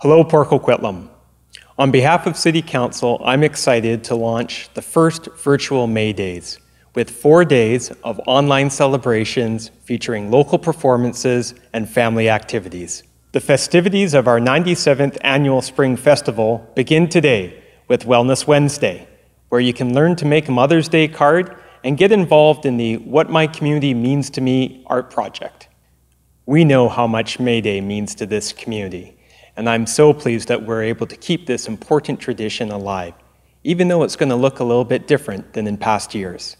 Hello, Porcoquitlam. On behalf of City Council, I'm excited to launch the first virtual May Days with four days of online celebrations featuring local performances and family activities. The festivities of our 97th annual Spring Festival begin today with Wellness Wednesday, where you can learn to make a Mother's Day card and get involved in the What My Community Means to Me art project. We know how much May Day means to this community. And I'm so pleased that we're able to keep this important tradition alive, even though it's going to look a little bit different than in past years.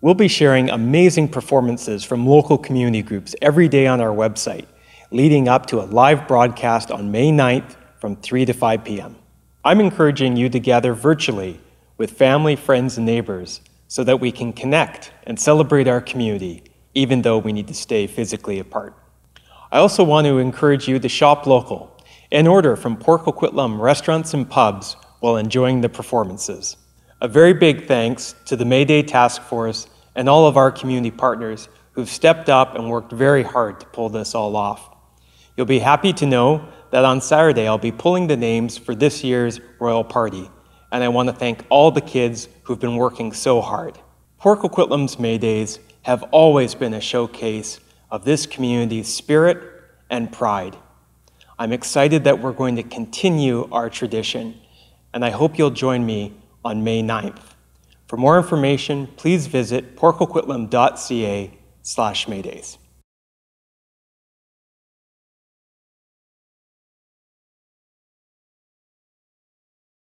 We'll be sharing amazing performances from local community groups every day on our website, leading up to a live broadcast on May 9th from 3 to 5 p.m. I'm encouraging you to gather virtually with family, friends, and neighbors so that we can connect and celebrate our community, even though we need to stay physically apart. I also want to encourage you to shop local an order from Port Coquitlam restaurants and pubs while enjoying the performances. A very big thanks to the May Day Task Force and all of our community partners who've stepped up and worked very hard to pull this all off. You'll be happy to know that on Saturday I'll be pulling the names for this year's Royal Party, and I want to thank all the kids who've been working so hard. Port Coquitlam's May Days have always been a showcase of this community's spirit and pride. I'm excited that we're going to continue our tradition, and I hope you'll join me on May 9th. For more information, please visit porcoquitlam.ca slash maydays.